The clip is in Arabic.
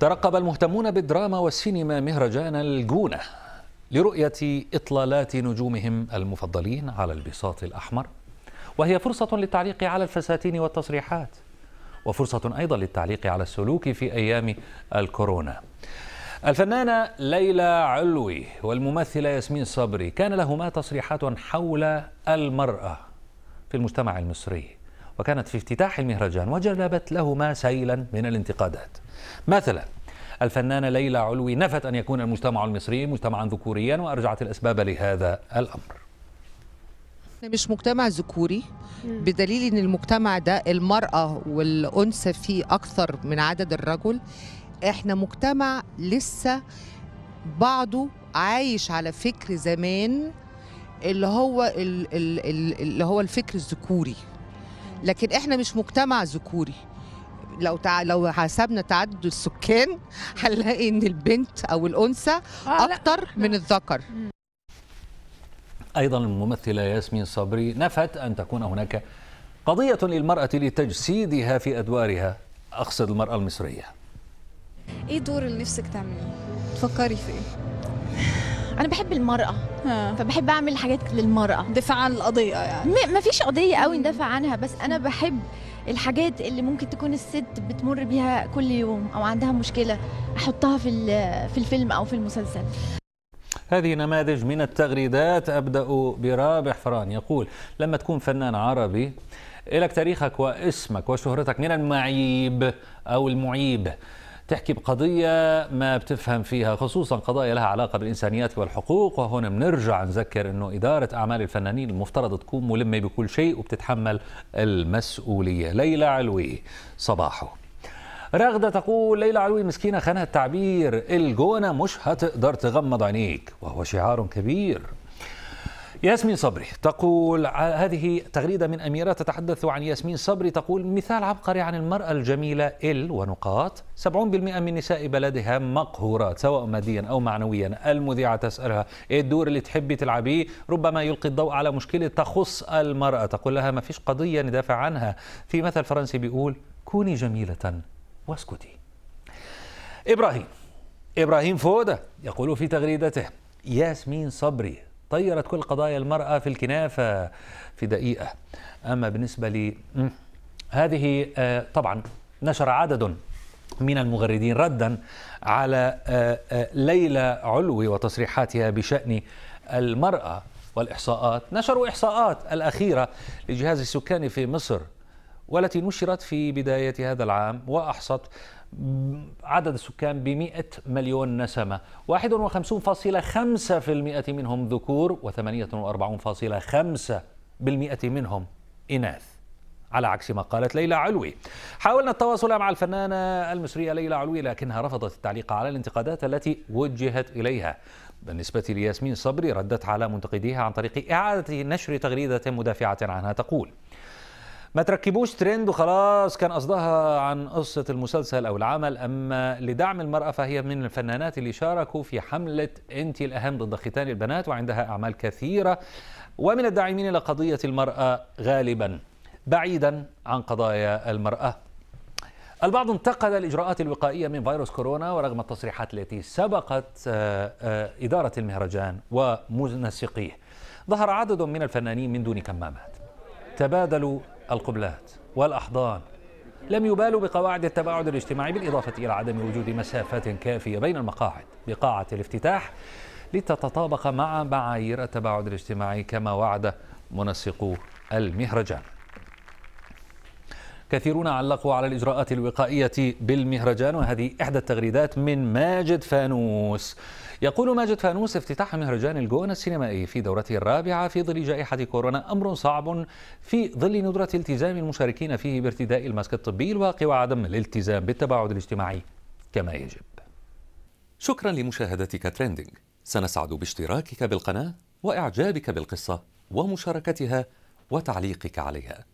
ترقب المهتمون بالدراما والسينما مهرجان الجونة لرؤية إطلالات نجومهم المفضلين على البساط الأحمر وهي فرصة للتعليق على الفساتين والتصريحات وفرصة أيضا للتعليق على السلوك في أيام الكورونا الفنانة ليلى علوي والممثلة ياسمين صبري كان لهما تصريحات حول المرأة في المجتمع المصري وكانت في افتتاح المهرجان وجلبت لهما سيلا من الانتقادات مثلا الفنانة ليلى علوي نفت أن يكون المجتمع المصري مجتمعا ذكوريا وأرجعت الأسباب لهذا الأمر مش مجتمع ذكوري بدليل ان المجتمع ده المراه والانثى فيه اكثر من عدد الرجل احنا مجتمع لسه بعضه عايش على فكر زمان اللي هو اللي هو الفكر الذكوري لكن احنا مش مجتمع ذكوري لو تع... لو حسبنا تعدد السكان هنلاقي ان البنت او الانثى آه، اكتر من الذكر ايضا الممثله ياسمين صبري نفت ان تكون هناك قضيه للمراه لتجسيدها في ادوارها اقصد المراه المصريه ايه دور اللي نفسك تعمليه تفكري في ايه انا بحب المراه ها. فبحب اعمل حاجات للمراه دفاع عن القضيه يعني مفيش قضيه قوي ندافع عنها بس انا بحب الحاجات اللي ممكن تكون الست بتمر بيها كل يوم او عندها مشكله احطها في في الفيلم او في المسلسل هذه نماذج من التغريدات أبدأ برابح فران يقول لما تكون فنان عربي لك تاريخك واسمك وشهرتك من المعيب أو المعيب تحكي بقضية ما بتفهم فيها خصوصا قضايا لها علاقة بالإنسانيات والحقوق وهنا بنرجع نذكر أنه إدارة أعمال الفنانين المفترض تكون ملمة بكل شيء وبتتحمل المسؤولية ليلى علوي صباحه رغدة تقول ليلى علوي مسكينة خانها التعبير الجونة مش هتقدر تغمض عينيك وهو شعار كبير ياسمين صبري تقول هذه تغريدة من أميرة تتحدث عن ياسمين صبري تقول مثال عبقري عن المرأة الجميلة إل ونقاط 70% من نساء بلدها مقهورات سواء ماديا أو معنويا المذيعة تسألها إيه الدور اللي تحبي تلعبيه ربما يلقي الضوء على مشكلة تخص المرأة تقول لها ما فيش قضية ندافع عنها في مثل فرنسي بيقول كوني جميلة واسكتي إبراهيم إبراهيم فودة يقول في تغريدته ياسمين صبري طيرت كل قضايا المرأة في الكنافة في دقيقة أما بالنسبة لي هذه آه، طبعا نشر عدد من المغردين ردا على آه، آه، ليلى علوي وتصريحاتها بشأن المرأة والإحصاءات نشروا إحصاءات الأخيرة لجهاز السكاني في مصر والتي نشرت في بداية هذا العام وأحصت عدد السكان ب 100 مليون نسمة 51.5% منهم ذكور و48.5% منهم إناث على عكس ما قالت ليلى علوي حاولنا التواصل مع الفنانة المصرية ليلى علوي لكنها رفضت التعليق على الانتقادات التي وجهت إليها بالنسبة لياسمين صبري ردت على منتقديها عن طريق إعادة نشر تغريدة مدافعة عنها تقول ما تركبوش ترند وخلاص كان قصدها عن قصة المسلسل أو العمل أما لدعم المرأة فهي من الفنانات اللي شاركوا في حملة أنت الأهم ضد ختان البنات وعندها أعمال كثيرة ومن الداعمين لقضية المرأة غالبا بعيدا عن قضايا المرأة البعض انتقد الإجراءات الوقائية من فيروس كورونا ورغم التصريحات التي سبقت آه، آه، إدارة المهرجان ومنسقيه ظهر عدد من الفنانين من دون كمامات تبادلوا القبلات والأحضان لم يبالوا بقواعد التباعد الاجتماعي بالإضافة إلى عدم وجود مسافات كافية بين المقاعد بقاعة الافتتاح لتتطابق مع معايير التباعد الاجتماعي كما وعد منسقو المهرجان كثيرون علقوا على الإجراءات الوقائية بالمهرجان وهذه إحدى التغريدات من ماجد فانوس يقول ماجد فانوس افتتاح مهرجان الجون السينمائي في دورته الرابعة في ظل جائحة كورونا أمر صعب في ظل ندرة التزام المشاركين فيه بارتداء الماسك الطبي الواقي وعدم الالتزام بالتباعد الاجتماعي كما يجب شكرا لمشاهدتك تريندينج سنسعد باشتراكك بالقناة وإعجابك بالقصة ومشاركتها وتعليقك عليها